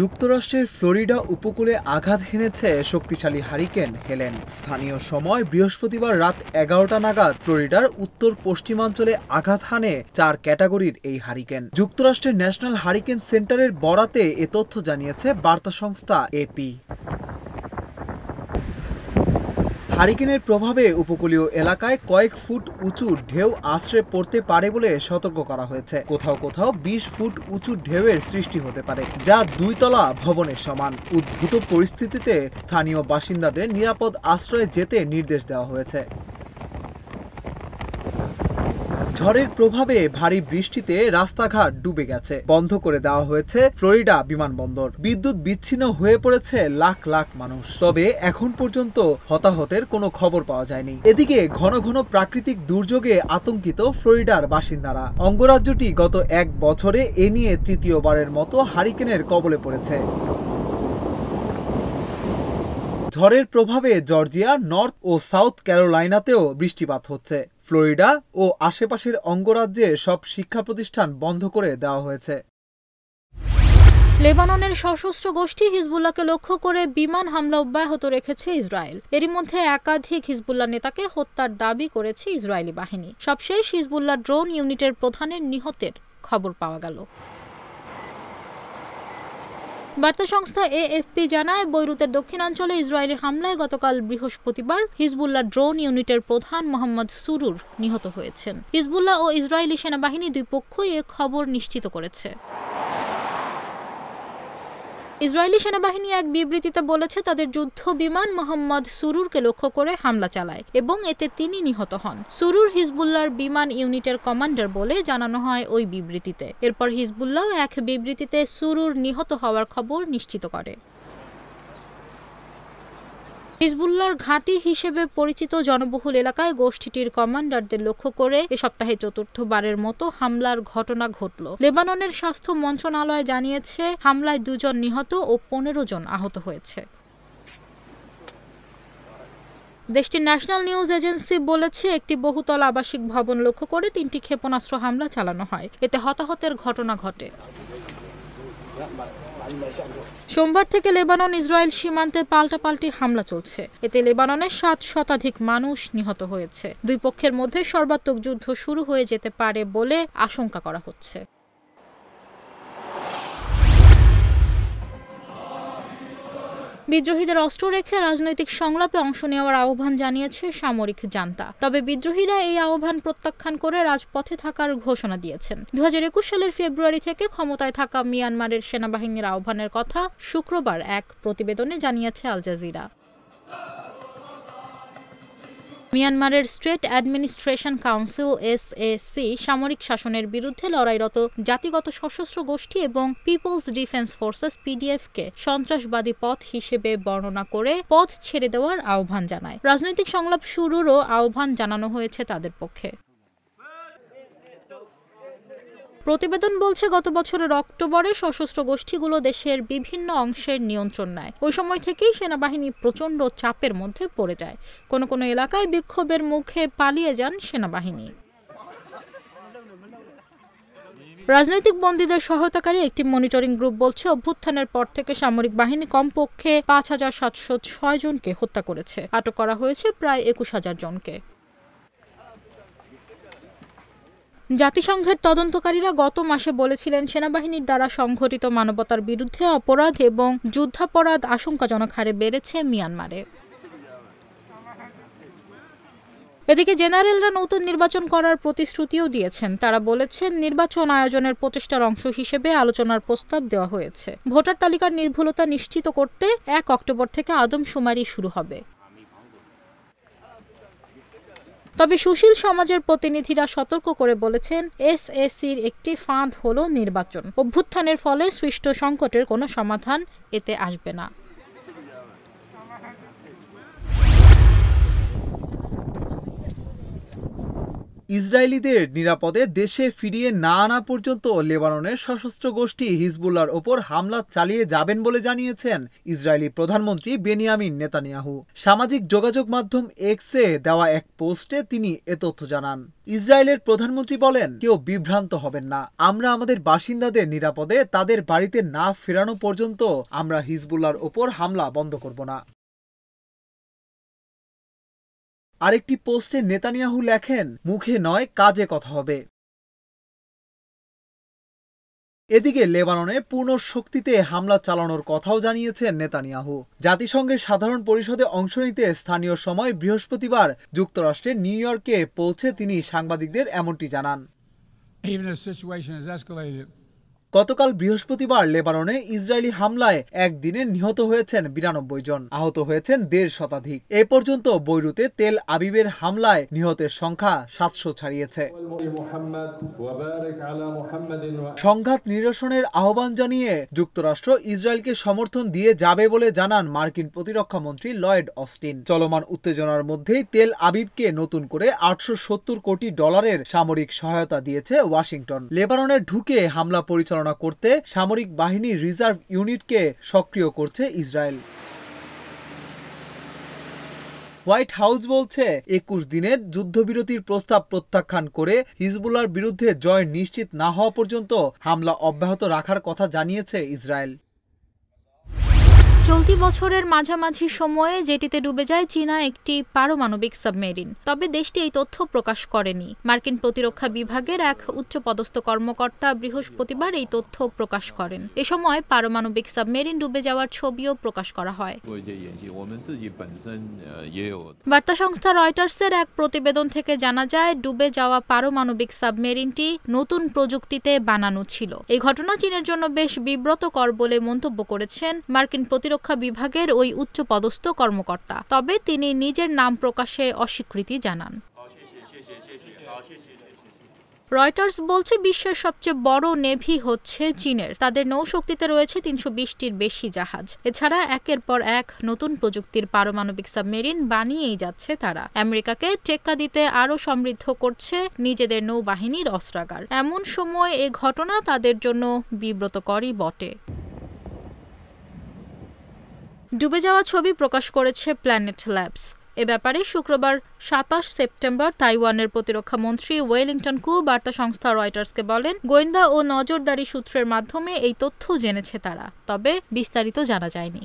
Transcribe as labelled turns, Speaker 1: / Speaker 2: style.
Speaker 1: যুক্তরাষ্ট্রের ফ্লোরিডা উপকূলে আঘাত হেনেছে শক্তিশালী হারিকেন হেলেন স্থানীয় সময় বৃহস্পতিবার রাত এগারোটা নাগাদ ফ্লোরিডার উত্তর পশ্চিমাঞ্চলে আঘাত হানে চার ক্যাটাগরির এই হারিকেন যুক্তরাষ্ট্রের ন্যাশনাল হারিকেন সেন্টারের বরাতে এ তথ্য জানিয়েছে বার্তা সংস্থা এপি হারিকেনের প্রভাবে উপকূলীয় এলাকায় কয়েক ফুট উঁচু ঢেউ আশ্রে পড়তে পারে বলে সতর্ক করা হয়েছে কোথাও কোথাও ২০ ফুট উঁচু ঢেউয়ের সৃষ্টি হতে পারে যা দুই তলা ভবনের সমান উদ্ভূত পরিস্থিতিতে স্থানীয় বাসিন্দাদের নিরাপদ আশ্রয়ে যেতে নির্দেশ দেওয়া হয়েছে ঝড়ের প্রভাবে ভারী বৃষ্টিতে রাস্তাঘাট ডুবে গেছে বন্ধ করে দেওয়া হয়েছে ফ্লোরিডা বিমানবন্দর বিদ্যুৎ বিচ্ছিন্ন হয়ে পড়েছে লাখ লাখ মানুষ তবে এখন পর্যন্ত হতাহতের কোনো খবর পাওয়া যায়নি এদিকে ঘন ঘন প্রাকৃতিক দুর্যোগে আতঙ্কিত ফ্লোরিডার বাসিন্দারা অঙ্গরাজ্যটি গত এক বছরে এ নিয়ে তৃতীয়বারের মতো হারিকেনের কবলে পড়েছে ঝড়ের প্রভাবে জর্জিয়া নর্থ ও সাউথ ক্যারোলাইনাতেও বৃষ্টিপাত হচ্ছে ফ্লোরিডা ও আশেপাশের অঙ্গরাজ্যে সব শিক্ষা প্রতিষ্ঠান বন্ধ করে দেওয়া হয়েছে
Speaker 2: লেবাননের সশস্ত্র গোষ্ঠী হিজবুল্লাহকে লক্ষ্য করে বিমান হামলা অব্যাহত রেখেছে ইসরায়েল এরই মধ্যে একাধিক হিজবুল্লাহ নেতাকে হত্যার দাবি করেছে ইসরায়েলি বাহিনী সবশেষ হিজবুল্লাহ ড্রোন ইউনিটের প্রধানের নিহতের খবর পাওয়া গেল বার্তা সংস্থা এএফপি জানায় বৈরুতের দক্ষিণাঞ্চলে ইসরায়েলি হামলায় গতকাল বৃহস্পতিবার হিজবুল্লাহ ড্রোন ইউনিটের প্রধান মোহাম্মদ সুরুর নিহত হয়েছেন হিজবুল্লাহ ও ইসরায়েলি সেনাবাহিনী দুই পক্ষই এ খবর নিশ্চিত করেছে ইসরায়েলি সেনাবাহিনী এক বিবৃতিতে বলেছে তাদের যুদ্ধ বিমান মোহাম্মদ সুরুরকে লক্ষ্য করে হামলা চালায় এবং এতে তিনি নিহত হন সুরুর হিজবুল্লাহর বিমান ইউনিটের কমান্ডার বলে জানানো হয় ওই বিবৃতিতে এরপর হিজবুল্লাহ এক বিবৃতিতে সুরুর নিহত হওয়ার খবর নিশ্চিত করে হিজবুল্লার ঘাঁটি হিসেবে পরিচিত জনবহুল এলাকায় গোষ্ঠীটির কমান্ডারদের লক্ষ্য করে এ সপ্তাহে চতুর্থবারের মতো হামলার ঘটনা ঘটল লেবাননের স্বাস্থ্য মন্ত্রণালয় জানিয়েছে হামলায় দুজন নিহত ও পনেরো জন আহত হয়েছে দেশটির ন্যাশনাল নিউজ এজেন্সি বলেছে একটি বহুতল আবাসিক ভবন লক্ষ্য করে তিনটি ক্ষেপণাস্ত্র হামলা চালানো হয় এতে হতাহতের ঘটনা ঘটে সোমবার থেকে লেবানন ইসরায়েল সীমান্তে পাল্টাপাল্টি হামলা চলছে এতে লেবাননের সাত শতাধিক মানুষ নিহত হয়েছে দুই পক্ষের মধ্যে সর্বাত্মক যুদ্ধ শুরু হয়ে যেতে পারে বলে আশঙ্কা করা হচ্ছে বিদ্রোহীদের অস্ত্র রেখে রাজনৈতিক সংলাপে অংশ নেওয়ার আহ্বান জানিয়েছে সামরিক জান্তা তবে বিদ্রোহীরা এই আহ্বান প্রত্যাখ্যান করে রাজপথে থাকার ঘোষণা দিয়েছেন দু সালের ফেব্রুয়ারি থেকে ক্ষমতায় থাকা মিয়ানমারের সেনাবাহিনীর আহ্বানের কথা শুক্রবার এক প্রতিবেদনে জানিয়েছে আল জাজিরা মিয়ানমারের স্টেট অ্যাডমিনিস্ট্রেশন কাউন্সিল এসএসি সামরিক শাসনের বিরুদ্ধে লড়াইরত জাতিগত সশস্ত্র গোষ্ঠী এবং পিপলস ডিফেন্স ফোর্সেস পিডিএফকে সন্ত্রাসবাদী পথ হিসেবে বর্ণনা করে পথ ছেড়ে দেওয়ার আহ্বান জানায় রাজনৈতিক সংলাপ শুরুরও আহ্বান জানানো হয়েছে তাদের পক্ষে প্রতিবেদন বলছে গত বছরের অক্টোবরে সশস্ত্র গোষ্ঠীগুলো দেশের বিভিন্ন অংশের নিয়ন্ত্রণ নেয় ওই সময় থেকেই সেনাবাহিনী প্রচণ্ড চাপের মধ্যে পড়ে যায় কোনো কোনো এলাকায় বিক্ষোভের মুখে পালিয়ে যান সেনাবাহিনী রাজনৈতিক বন্দীদের সহায়তাকারী একটি মনিটরিং গ্রুপ বলছে অভ্যুত্থানের পর থেকে সামরিক বাহিনী কমপক্ষে পাঁচ হাজার সাতশো ছয় জনকে হত্যা করেছে আটক করা হয়েছে প্রায় একুশ হাজার জনকে জাতিসংঘের তদন্তকারীরা গত মাসে বলেছিলেন সেনাবাহিনীর দ্বারা সংঘটিত মানবতার বিরুদ্ধে অপরাধ এবং যুদ্ধাপরাধ আশঙ্কাজনক হারে বেড়েছে মিয়ানমারে এদিকে জেনারেলরা নতুন নির্বাচন করার প্রতিশ্রুতিও দিয়েছেন তারা বলেছেন নির্বাচন আয়োজনের প্রচেষ্টার অংশ হিসেবে আলোচনার প্রস্তাব দেওয়া হয়েছে ভোটার তালিকার নির্ভুলতা নিশ্চিত করতে এক অক্টোবর থেকে আদমশুমারি শুরু হবে তবে সুশীল সমাজের প্রতিনিধিরা সতর্ক করে বলেছেন এস এসির একটি ফাঁদ হল নির্বাচন অভ্যুত্থানের ফলে সৃষ্ট সংকটের কোনো সমাধান এতে আসবে না
Speaker 1: ইসরায়েলিদের নিরাপদে দেশে ফিরিয়ে না আনা পর্যন্ত লেবাননের সশস্ত্র গোষ্ঠী হিজবুল্লার ওপর হামলা চালিয়ে যাবেন বলে জানিয়েছেন ইসরায়েলি প্রধানমন্ত্রী বেনিয়ামিন নেতানিয়াহু সামাজিক যোগাযোগ মাধ্যম এক্সে দেওয়া এক পোস্টে তিনি এ তথ্য জানান ইসরায়েলের প্রধানমন্ত্রী বলেন কেউ বিভ্রান্ত হবেন না আমরা আমাদের বাসিন্দাদের নিরাপদে তাদের বাড়িতে না ফেরানো পর্যন্ত আমরা হিজবুল্লার ওপর হামলা বন্ধ করব না আরেকটি পোস্টে নেতানিয়াহু লেখেন মুখে নয় কাজে কথা হবে এদিকে লেবাননে পূর্ণ শক্তিতে হামলা চালানোর কথাও জানিয়েছেন নেতানিয়াহু জাতিসংঘের সাধারণ পরিষদে অংশ নিতে স্থানীয় সময় বৃহস্পতিবার যুক্তরাষ্ট্রের নিউ ইয়র্কে পৌঁছে তিনি সাংবাদিকদের এমনটি জানান Even the situation has escalated, গতকাল বৃহস্পতিবার লেবাননে ইসরায়েলি হামলায় একদিনে নিহত হয়েছেন বিরানব্বই জন আহত হয়েছেন দেড় শতাধিক এ পর্যন্ত বৈরুতে তেল আবিবের হামলায় নিহতের সংখ্যা সাতশো ছাড়িয়েছে সংঘাত নিরসনের আহ্বান জানিয়ে যুক্তরাষ্ট্র ইসরায়েলকে সমর্থন দিয়ে যাবে বলে জানান মার্কিন প্রতিরক্ষা মন্ত্রী লয়েড অস্টিন চলমান উত্তেজনার মধ্যেই তেল আবিবকে নতুন করে আটশো কোটি ডলারের সামরিক সহায়তা দিয়েছে ওয়াশিংটন লেবাননে ঢুকে হামলা পরিচালনা পরিচালনা করতে সামরিক বাহিনী রিজার্ভ ইউনিটকে সক্রিয় করছে ইসরায়েল হোয়াইট হাউস বলছে একুশ দিনের যুদ্ধবিরতির প্রস্তাব প্রত্যাখ্যান করে হিজবুল্লার বিরুদ্ধে জয় নিশ্চিত না হওয়া পর্যন্ত হামলা অব্যাহত রাখার কথা জানিয়েছে ইসরায়েল
Speaker 2: চলতি বছরের মাঝামাঝি সময়ে জেটিতে ডুবে যায় চীনা একটি পারমাণবিক সাবমেরিন তবে দেশটি এই তথ্য প্রকাশ করেনি মার্কিন প্রতিরক্ষা বিভাগের এক উচ্চপদস্থ কর্মকর্তা বৃহস্পতিবার এই তথ্য প্রকাশ করেন এ সময় পারমাণবিক সাবমেরিন ডুবে যাওয়ার ছবিও প্রকাশ করা হয় বার্তা সংস্থা রয়টার্সের এক প্রতিবেদন থেকে জানা যায় ডুবে যাওয়া পারমাণবিক সাবমেরিনটি নতুন প্রযুক্তিতে বানানো ছিল এই ঘটনা চীনের জন্য বেশ বিব্রতকর বলে মন্তব্য করেছেন মার্কিন প্রতিরক্ষা প্রতিরক্ষা বিভাগের ওই পদস্থ কর্মকর্তা তবে তিনি নিজের নাম প্রকাশে অস্বীকৃতি জানান রয়টার্স বলছে বিশ্বের সবচেয়ে বড় নেভি হচ্ছে চীনের তাদের নৌশক্তিতে রয়েছে তিনশো বিশটির বেশি জাহাজ এছাড়া একের পর এক নতুন প্রযুক্তির পারমাণবিক সাবমেরিন বানিয়েই যাচ্ছে তারা আমেরিকাকে টেক্কা দিতে আরও সমৃদ্ধ করছে নিজেদের নৌবাহিনীর অস্ত্রাগার এমন সময় এ ঘটনা তাদের জন্য বিব্রতকরই বটে ডুবে যাওয়া ছবি প্রকাশ করেছে প্ল্যানেট ল্যাবস এ ব্যাপারে শুক্রবার সাতাশ সেপ্টেম্বর তাইওয়ানের প্রতিরক্ষা মন্ত্রী ওয়েলিংটন কু বার্তা সংস্থা রয়টার্সকে বলেন গোয়েন্দা ও নজরদারি সূত্রের মাধ্যমে এই তথ্য জেনেছে তারা তবে বিস্তারিত জানা যায়নি